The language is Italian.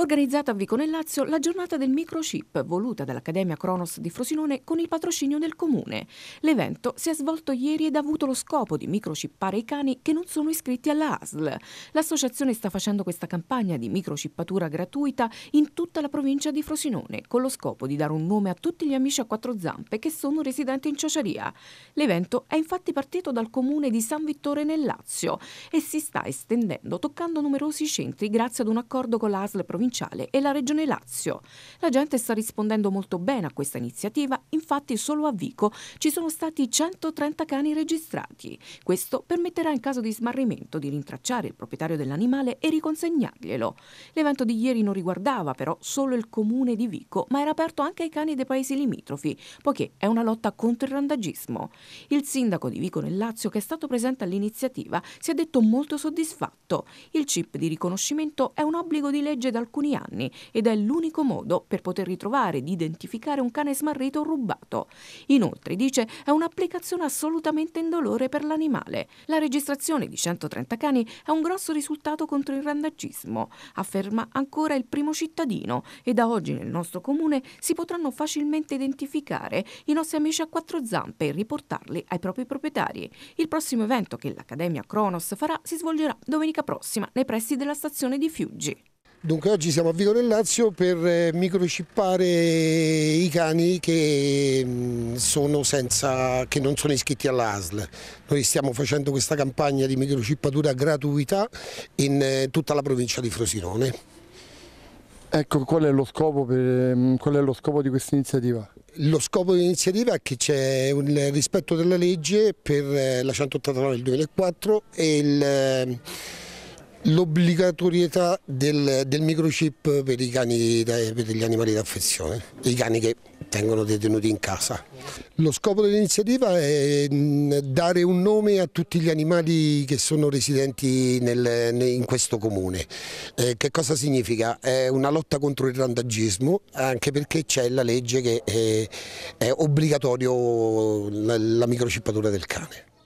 organizzata a Vico nel Lazio la giornata del microchip voluta dall'Accademia Cronos di Frosinone con il patrocinio del comune. L'evento si è svolto ieri ed ha avuto lo scopo di microchippare i cani che non sono iscritti alla ASL. L'associazione sta facendo questa campagna di microchippatura gratuita in tutta la provincia di Frosinone con lo scopo di dare un nome a tutti gli amici a quattro zampe che sono residenti in Ciociaria. L'evento è infatti partito dal comune di San Vittore nel Lazio e si sta estendendo toccando numerosi centri grazie ad un accordo con l'ASL provinciale provinciale e la Regione Lazio. La gente sta rispondendo molto bene a questa iniziativa, infatti solo a Vico ci sono stati 130 cani registrati. Questo permetterà in caso di smarrimento di rintracciare il proprietario dell'animale e riconsegnarglielo. L'evento di ieri non riguardava però solo il comune di Vico, ma era aperto anche ai cani dei paesi limitrofi, poiché è una lotta contro il randagismo. Il sindaco di Vico nel Lazio, che è stato presente all'iniziativa, si è detto molto soddisfatto. Il chip di riconoscimento è un obbligo di legge dal alcuni anni ed è l'unico modo per poter ritrovare ed identificare un cane smarrito o rubato. Inoltre, dice, è un'applicazione assolutamente indolore per l'animale. La registrazione di 130 cani è un grosso risultato contro il randagismo, afferma ancora il primo cittadino e da oggi nel nostro comune si potranno facilmente identificare i nostri amici a quattro zampe e riportarli ai propri proprietari. Il prossimo evento che l'Accademia Kronos farà si svolgerà domenica prossima nei pressi della stazione di Fiuggi. Dunque oggi siamo a Vico del Lazio per eh, microcippare i cani che, mm, senza, che non sono iscritti all'ASL. Noi stiamo facendo questa campagna di microcippatura gratuita in eh, tutta la provincia di Frosinone. Ecco, qual è lo scopo, per, mm, qual è lo scopo di questa iniziativa? Lo scopo dell'iniziativa è che c'è il rispetto della legge per eh, la 189 del 2004 e il l'obbligatorietà del, del, microchip per, cani, per gli animali d'affezione, i cani che vengono detenuti in casa. Lo scopo dell'iniziativa è mm, dare un nome a tutti gli animali che sono residenti nel, in questo comune. Eh, che cosa significa? È una lotta contro il randagismo, anche perché c'è la legge che è, eh, è obbligatorio la, la microchippatura del cane.